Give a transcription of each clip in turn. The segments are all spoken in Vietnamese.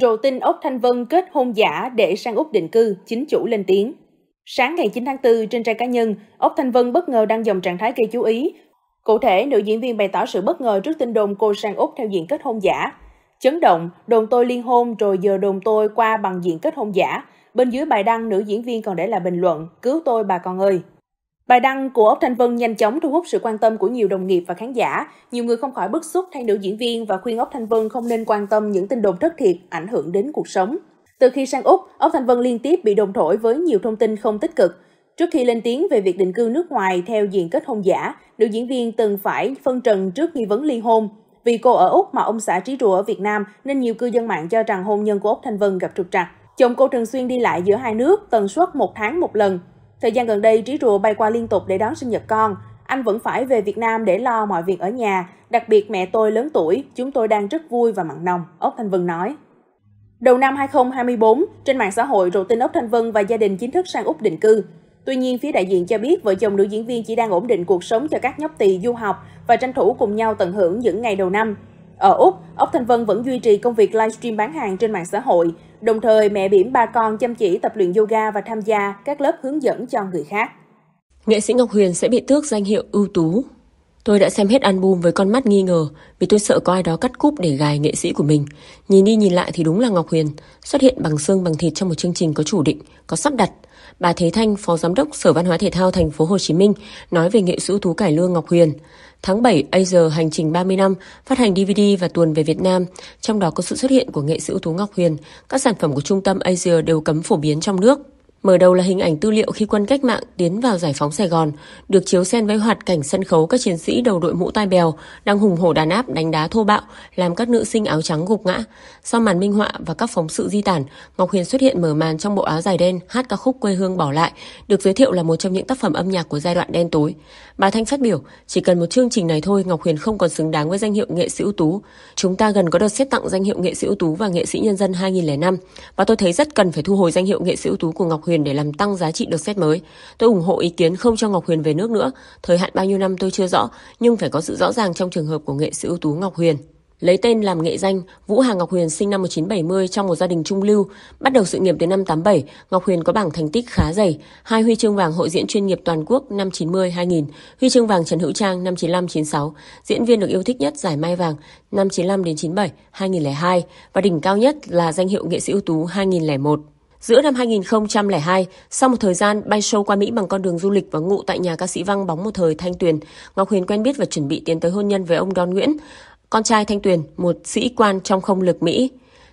Rồ tin ốc Thanh Vân kết hôn giả để sang Úc định cư, chính chủ lên tiếng. Sáng ngày 9 tháng 4, trên trang cá nhân, ốc Thanh Vân bất ngờ đăng dòng trạng thái gây chú ý. Cụ thể, nữ diễn viên bày tỏ sự bất ngờ trước tin đồn cô sang Úc theo diện kết hôn giả. Chấn động, đồn tôi liên hôn rồi giờ đồn tôi qua bằng diện kết hôn giả. Bên dưới bài đăng, nữ diễn viên còn để lại bình luận, cứu tôi bà con ơi. Bài đăng của Ốc Thanh Vân nhanh chóng thu hút sự quan tâm của nhiều đồng nghiệp và khán giả. Nhiều người không khỏi bức xúc thay nữ diễn viên và khuyên Ốc Thanh Vân không nên quan tâm những tin đồn thất thiệt ảnh hưởng đến cuộc sống. Từ khi sang Úc, Ốc Thanh Vân liên tiếp bị đồn thổi với nhiều thông tin không tích cực. Trước khi lên tiếng về việc định cư nước ngoài theo diện kết hôn giả, nữ diễn viên từng phải phân trần trước nghi vấn ly hôn. Vì cô ở Úc mà ông xã Trí Rùa ở Việt Nam nên nhiều cư dân mạng cho rằng hôn nhân của Ốc Thanh Vân gặp trục trặc. Chồng cô thường xuyên đi lại giữa hai nước, tần suất một tháng một lần. Thời gian gần đây, Trí Rùa bay qua liên tục để đón sinh nhật con. Anh vẫn phải về Việt Nam để lo mọi việc ở nhà, đặc biệt mẹ tôi lớn tuổi, chúng tôi đang rất vui và mặn nồng, Ốc Thanh Vân nói. Đầu năm 2024, trên mạng xã hội rộ tin Ốc Thanh Vân và gia đình chính thức sang Úc định cư. Tuy nhiên, phía đại diện cho biết vợ chồng nữ diễn viên chỉ đang ổn định cuộc sống cho các nhóc tỳ du học và tranh thủ cùng nhau tận hưởng những ngày đầu năm. Ở Úc, Ốc Thanh Vân vẫn duy trì công việc livestream bán hàng trên mạng xã hội. Đồng thời, mẹ biển ba con chăm chỉ tập luyện yoga và tham gia các lớp hướng dẫn cho người khác. Nghệ sĩ Ngọc Huyền sẽ bị tước danh hiệu ưu tú. Tôi đã xem hết album với con mắt nghi ngờ vì tôi sợ có ai đó cắt cúp để gài nghệ sĩ của mình. Nhìn đi nhìn lại thì đúng là Ngọc Huyền, xuất hiện bằng xương bằng thịt trong một chương trình có chủ định, có sắp đặt – Bà Thế Thanh, Phó Giám đốc Sở Văn hóa Thể thao Thành phố Hồ Chí Minh nói về nghệ sĩ tú cải lương Ngọc Huyền. Tháng 7, Asia Hành trình 30 năm phát hành DVD và tuần về Việt Nam, trong đó có sự xuất hiện của nghệ sĩ ưu tú Ngọc Huyền. Các sản phẩm của trung tâm Asia đều cấm phổ biến trong nước. Mở đầu là hình ảnh tư liệu khi quân cách mạng tiến vào giải phóng Sài Gòn, được chiếu xen với hoạt cảnh sân khấu các chiến sĩ đầu đội mũ tai bèo đang hùng hổ đàn áp đánh đá thô bạo, làm các nữ sinh áo trắng gục ngã. Sau màn minh họa và các phóng sự di tản, Ngọc Huyền xuất hiện mở màn trong bộ áo dài đen, hát ca khúc quê hương bỏ lại, được giới thiệu là một trong những tác phẩm âm nhạc của giai đoạn đen tối. Bà Thanh phát biểu, chỉ cần một chương trình này thôi, Ngọc Huyền không còn xứng đáng với danh hiệu nghệ sĩ ưu tú. Chúng ta gần có đợt xét tặng danh hiệu nghệ sĩ ưu tú và nghệ sĩ nhân dân 2005 và tôi thấy rất cần phải thu hồi danh hiệu nghệ sĩ ưu tú của Ngọc Huyền Huyền để làm tăng giá trị được xét mới. Tôi ủng hộ ý kiến không cho Ngọc Huyền về nước nữa. Thời hạn bao nhiêu năm tôi chưa rõ, nhưng phải có sự rõ ràng trong trường hợp của nghệ sĩ ưu tú Ngọc Huyền. Lấy tên làm nghệ danh, Vũ Hà Ngọc Huyền sinh năm 1970 trong một gia đình trung lưu. Bắt đầu sự nghiệp từ năm 87, Ngọc Huyền có bảng thành tích khá dày. Hai huy chương vàng hội diễn chuyên nghiệp toàn quốc năm 90-2000, huy chương vàng Trần Hữu Trang năm 95-96, diễn viên được yêu thích nhất giải Mai Vàng năm 95-97, 2002 và đỉnh cao nhất là danh hiệu nghệ sĩ ưu tú 2001. Giữa năm 2002, sau một thời gian bay show qua Mỹ bằng con đường du lịch và ngụ tại nhà ca sĩ Văng bóng một thời Thanh Tuyền, Ngọc Huyền quen biết và chuẩn bị tiến tới hôn nhân với ông Don Nguyễn, con trai Thanh Tuyền, một sĩ quan trong không lực Mỹ.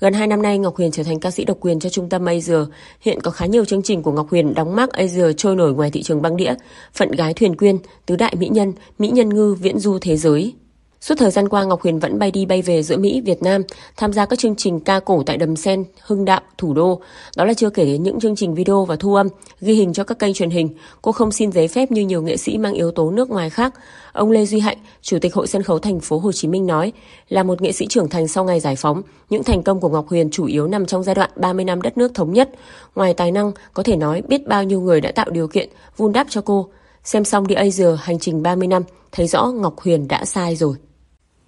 Gần 2 năm nay, Ngọc Huyền trở thành ca sĩ độc quyền cho trung tâm Asia. Hiện có khá nhiều chương trình của Ngọc Huyền đóng mác Asia trôi nổi ngoài thị trường băng đĩa, Phận gái thuyền quyên, Tứ đại mỹ nhân, Mỹ nhân ngư viễn du thế giới. Suốt thời gian qua, Ngọc Huyền vẫn bay đi bay về giữa Mỹ, Việt Nam, tham gia các chương trình ca cổ tại Đầm Sen, Hưng Đạo, Thủ Đô. Đó là chưa kể đến những chương trình video và thu âm, ghi hình cho các kênh truyền hình. Cô không xin giấy phép như nhiều nghệ sĩ mang yếu tố nước ngoài khác. Ông Lê Duy Hạnh, Chủ tịch Hội Sân khấu Thành phố Hồ Chí Minh nói, là một nghệ sĩ trưởng thành sau ngày giải phóng, những thành công của Ngọc Huyền chủ yếu nằm trong giai đoạn 30 năm đất nước thống nhất. Ngoài tài năng, có thể nói biết bao nhiêu người đã tạo điều kiện, vun đắp cho cô. Xem xong đi Asia, hành trình 30 năm, thấy rõ Ngọc Huyền đã sai rồi.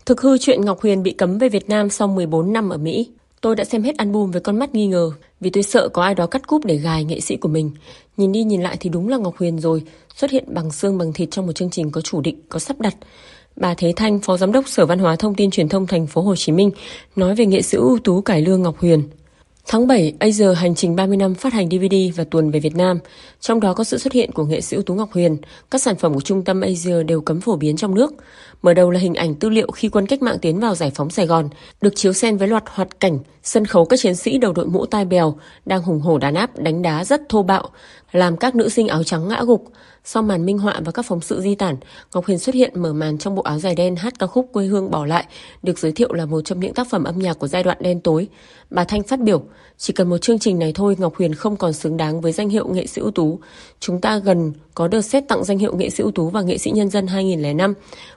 Thực hư chuyện Ngọc Huyền bị cấm về Việt Nam sau 14 năm ở Mỹ. Tôi đã xem hết album với con mắt nghi ngờ, vì tôi sợ có ai đó cắt cúp để gài nghệ sĩ của mình. Nhìn đi nhìn lại thì đúng là Ngọc Huyền rồi, xuất hiện bằng xương bằng thịt trong một chương trình có chủ định, có sắp đặt. Bà Thế Thanh, Phó Giám đốc Sở Văn hóa Thông tin Truyền thông Thành phố Hồ Chí Minh, nói về nghệ sĩ ưu tú cải lương Ngọc Huyền. Tháng 7, Asia hành trình 30 năm phát hành DVD và tuần về Việt Nam. Trong đó có sự xuất hiện của nghệ sĩ ưu tú Ngọc Huyền. Các sản phẩm của trung tâm Asia đều cấm phổ biến trong nước. Mở đầu là hình ảnh tư liệu khi quân cách mạng tiến vào giải phóng Sài Gòn, được chiếu xen với loạt hoạt cảnh sân khấu các chiến sĩ đầu đội mũ tai bèo đang hùng hổ đàn áp đánh đá rất thô bạo làm các nữ sinh áo trắng ngã gục. Sau màn minh họa và các phóng sự di tản, Ngọc Huyền xuất hiện mở màn trong bộ áo dài đen hát ca khúc quê hương bỏ lại, được giới thiệu là một trong những tác phẩm âm nhạc của giai đoạn đen tối. Bà Thanh phát biểu, chỉ cần một chương trình này thôi, Ngọc Huyền không còn xứng đáng với danh hiệu nghệ sĩ ưu tú. Chúng ta gần có được xét tặng danh hiệu nghệ sĩ ưu tú và nghệ sĩ nhân dân 2005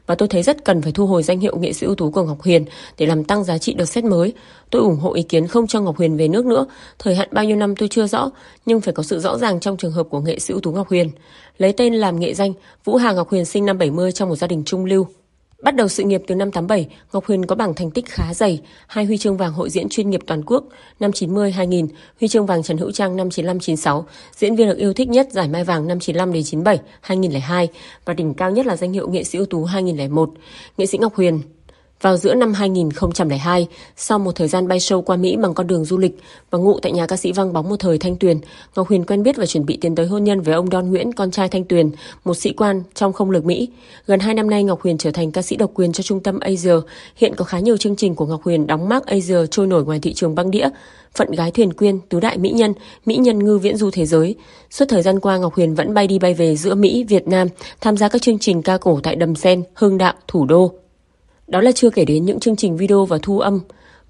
và tôi thấy rất cần phải thu hồi danh hiệu nghệ sĩ ưu tú của Ngọc Huyền để làm tăng giá trị đợt xét mới. Tôi ủng hộ ý kiến không cho Ngọc Huyền về nước nữa. Thời hạn bao nhiêu năm tôi chưa rõ, nhưng phải có sự rõ ràng trong trường hợp của nghệ sĩ ưu tú Ngọc Huyền, lấy tên làm nghệ danh Vũ Hà Ngọc Huyền sinh năm 70 trong một gia đình trung lưu. Bắt đầu sự nghiệp từ năm 87, Ngọc Huyền có bảng thành tích khá dày, hai huy chương vàng hội diễn chuyên nghiệp toàn quốc năm 90 2000, huy chương vàng Trần Hữu Trang năm 95 96, diễn viên được yêu thích nhất giải Mai vàng năm 95 đến 97 2002 và đỉnh cao nhất là danh hiệu nghệ sĩ ưu tú 2001. Nghệ sĩ Ngọc Huyền vào giữa năm 2002, sau một thời gian bay show qua Mỹ bằng con đường du lịch và ngụ tại nhà ca sĩ văng bóng một thời Thanh Tuyền, Ngọc Huyền quen biết và chuẩn bị tiến tới hôn nhân với ông Don Nguyễn, con trai Thanh Tuyền, một sĩ quan trong không lực Mỹ. Gần hai năm nay, Ngọc Huyền trở thành ca sĩ độc quyền cho trung tâm Asia. Hiện có khá nhiều chương trình của Ngọc Huyền đóng mác Asia trôi nổi ngoài thị trường băng đĩa. Phận gái thuyền quyên, tứ đại mỹ nhân, mỹ nhân ngư viễn du thế giới. Suốt thời gian qua, Ngọc Huyền vẫn bay đi bay về giữa Mỹ, Việt Nam, tham gia các chương trình ca cổ tại Đầm Sen, Hương Đạo, Thủ Đô, đó là chưa kể đến những chương trình video và thu âm,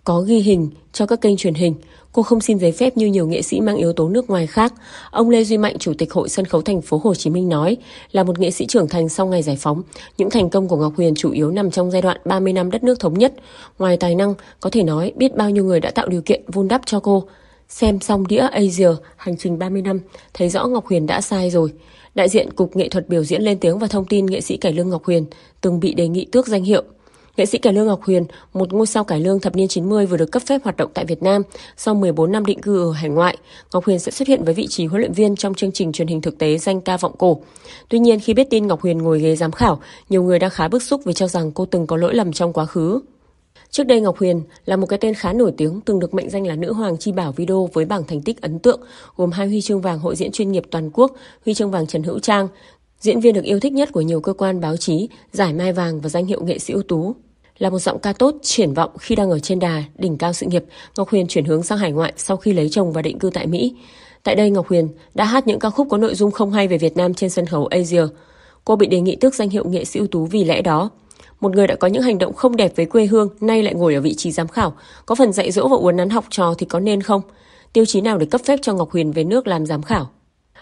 có ghi hình cho các kênh truyền hình. Cô không xin giấy phép như nhiều nghệ sĩ mang yếu tố nước ngoài khác. Ông Lê Duy Mạnh, Chủ tịch Hội Sân khấu Thành phố Hồ Chí Minh nói, là một nghệ sĩ trưởng thành sau ngày giải phóng, những thành công của Ngọc Huyền chủ yếu nằm trong giai đoạn 30 năm đất nước thống nhất. Ngoài tài năng, có thể nói biết bao nhiêu người đã tạo điều kiện vun đắp cho cô. Xem xong đĩa Asia, hành trình 30 năm, thấy rõ Ngọc Huyền đã sai rồi. Đại diện Cục Nghệ thuật biểu diễn lên tiếng và thông tin nghệ sĩ cải lương Ngọc Huyền từng bị đề nghị tước danh hiệu. Nghệ sĩ cải lương Ngọc Huyền, một ngôi sao cải lương thập niên 90 vừa được cấp phép hoạt động tại Việt Nam sau 14 năm định cư ở hải ngoại, Ngọc Huyền sẽ xuất hiện với vị trí huấn luyện viên trong chương trình truyền hình thực tế danh ca vọng cổ. Tuy nhiên khi biết tin Ngọc Huyền ngồi ghế giám khảo, nhiều người đã khá bức xúc vì cho rằng cô từng có lỗi lầm trong quá khứ. Trước đây Ngọc Huyền là một cái tên khá nổi tiếng từng được mệnh danh là nữ hoàng chi bảo video với bảng thành tích ấn tượng gồm hai huy chương vàng hội diễn chuyên nghiệp toàn quốc, huy chương vàng Trần Hữu Trang, diễn viên được yêu thích nhất của nhiều cơ quan báo chí, giải Mai Vàng và danh hiệu nghệ sĩ ưu tú. Là một giọng ca tốt, triển vọng khi đang ở trên đà, đỉnh cao sự nghiệp, Ngọc Huyền chuyển hướng sang hải ngoại sau khi lấy chồng và định cư tại Mỹ. Tại đây, Ngọc Huyền đã hát những ca khúc có nội dung không hay về Việt Nam trên sân khấu Asia. Cô bị đề nghị tước danh hiệu nghệ sĩ ưu tú vì lẽ đó. Một người đã có những hành động không đẹp với quê hương, nay lại ngồi ở vị trí giám khảo, có phần dạy dỗ và uốn nắn học trò thì có nên không? Tiêu chí nào để cấp phép cho Ngọc Huyền về nước làm giám khảo?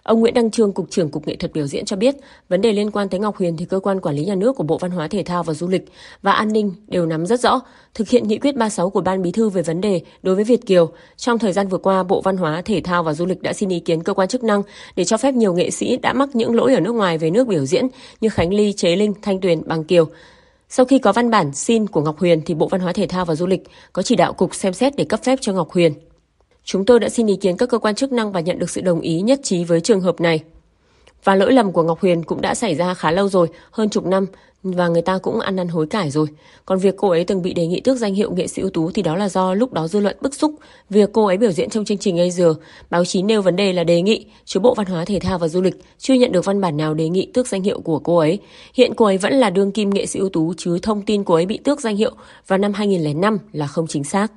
Ông Nguyễn Đăng Trương, Cục trưởng Cục Nghệ thuật biểu diễn cho biết, vấn đề liên quan tới Ngọc Huyền thì cơ quan quản lý nhà nước của Bộ Văn hóa Thể thao và Du lịch và An ninh đều nắm rất rõ, thực hiện nghị quyết 36 của Ban Bí thư về vấn đề đối với Việt Kiều. Trong thời gian vừa qua, Bộ Văn hóa Thể thao và Du lịch đã xin ý kiến cơ quan chức năng để cho phép nhiều nghệ sĩ đã mắc những lỗi ở nước ngoài về nước biểu diễn như Khánh Ly, Chế Linh, Thanh Tuyền, Bằng Kiều. Sau khi có văn bản xin của Ngọc Huyền thì Bộ Văn hóa Thể thao và Du lịch có chỉ đạo cục xem xét để cấp phép cho Ngọc Huyền Chúng tôi đã xin ý kiến các cơ quan chức năng và nhận được sự đồng ý nhất trí với trường hợp này. Và lỗi lầm của Ngọc Huyền cũng đã xảy ra khá lâu rồi, hơn chục năm, và người ta cũng ăn năn hối cải rồi. Còn việc cô ấy từng bị đề nghị tước danh hiệu nghệ sĩ ưu tú thì đó là do lúc đó dư luận bức xúc. Việc cô ấy biểu diễn trong chương trình Asia, báo chí nêu vấn đề là đề nghị, chứ Bộ Văn hóa Thể thao và Du lịch chưa nhận được văn bản nào đề nghị tước danh hiệu của cô ấy. Hiện cô ấy vẫn là đương kim nghệ sĩ ưu tú chứ thông tin cô ấy bị tước danh hiệu vào năm 2005 là không chính xác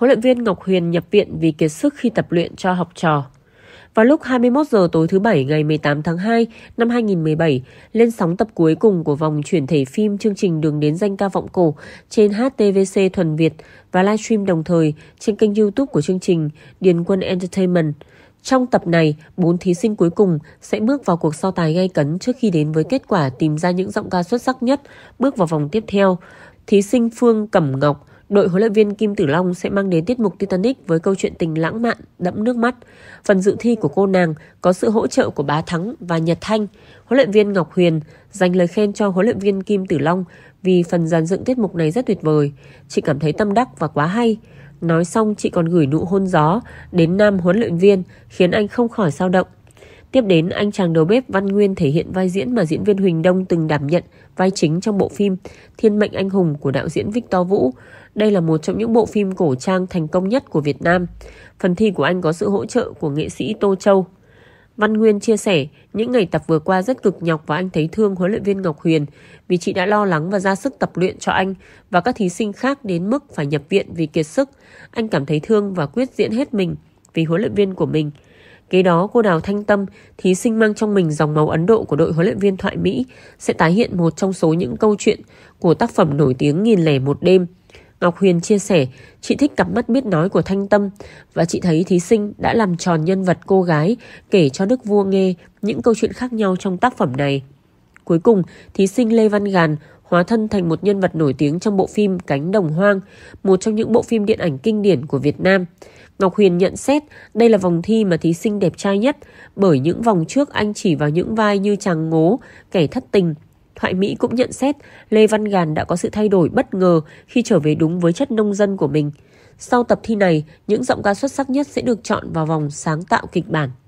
huấn luyện viên Ngọc Huyền nhập viện vì kiệt sức khi tập luyện cho học trò. Vào lúc 21 giờ tối thứ Bảy ngày 18 tháng 2 năm 2017, lên sóng tập cuối cùng của vòng chuyển thể phim chương trình Đường đến danh ca vọng cổ trên HTVC Thuần Việt và livestream đồng thời trên kênh youtube của chương trình Điền Quân Entertainment. Trong tập này, bốn thí sinh cuối cùng sẽ bước vào cuộc so tài gay cấn trước khi đến với kết quả tìm ra những giọng ca xuất sắc nhất bước vào vòng tiếp theo. Thí sinh Phương Cẩm Ngọc, đội huấn luyện viên Kim Tử Long sẽ mang đến tiết mục Titanic với câu chuyện tình lãng mạn, đẫm nước mắt. Phần dự thi của cô nàng có sự hỗ trợ của Bá Thắng và Nhật Thanh. Huấn luyện viên Ngọc Huyền dành lời khen cho huấn luyện viên Kim Tử Long vì phần dàn dựng tiết mục này rất tuyệt vời. Chị cảm thấy tâm đắc và quá hay. Nói xong chị còn gửi nụ hôn gió đến nam huấn luyện viên khiến anh không khỏi sao động. Tiếp đến, anh chàng đầu bếp Văn Nguyên thể hiện vai diễn mà diễn viên Huỳnh Đông từng đảm nhận vai chính trong bộ phim Thiên mệnh anh hùng của đạo diễn Victor Vũ. Đây là một trong những bộ phim cổ trang thành công nhất của Việt Nam. Phần thi của anh có sự hỗ trợ của nghệ sĩ Tô Châu. Văn Nguyên chia sẻ, những ngày tập vừa qua rất cực nhọc và anh thấy thương huấn luyện viên Ngọc Huyền vì chị đã lo lắng và ra sức tập luyện cho anh và các thí sinh khác đến mức phải nhập viện vì kiệt sức. Anh cảm thấy thương và quyết diễn hết mình vì huấn luyện viên của mình. Kế đó, cô Đào Thanh Tâm, thí sinh mang trong mình dòng máu Ấn Độ của đội huấn luyện viên thoại Mỹ, sẽ tái hiện một trong số những câu chuyện của tác phẩm nổi tiếng nghìn lẻ một đêm. Ngọc Huyền chia sẻ, chị thích cặp mắt biết nói của Thanh Tâm và chị thấy thí sinh đã làm tròn nhân vật cô gái kể cho Đức Vua nghe những câu chuyện khác nhau trong tác phẩm này. Cuối cùng, thí sinh Lê Văn Gàn hóa thân thành một nhân vật nổi tiếng trong bộ phim Cánh Đồng Hoang, một trong những bộ phim điện ảnh kinh điển của Việt Nam. Ngọc Huyền nhận xét đây là vòng thi mà thí sinh đẹp trai nhất bởi những vòng trước anh chỉ vào những vai như chàng ngố, kẻ thất tình. Thoại Mỹ cũng nhận xét Lê Văn Gàn đã có sự thay đổi bất ngờ khi trở về đúng với chất nông dân của mình. Sau tập thi này, những giọng ca xuất sắc nhất sẽ được chọn vào vòng sáng tạo kịch bản.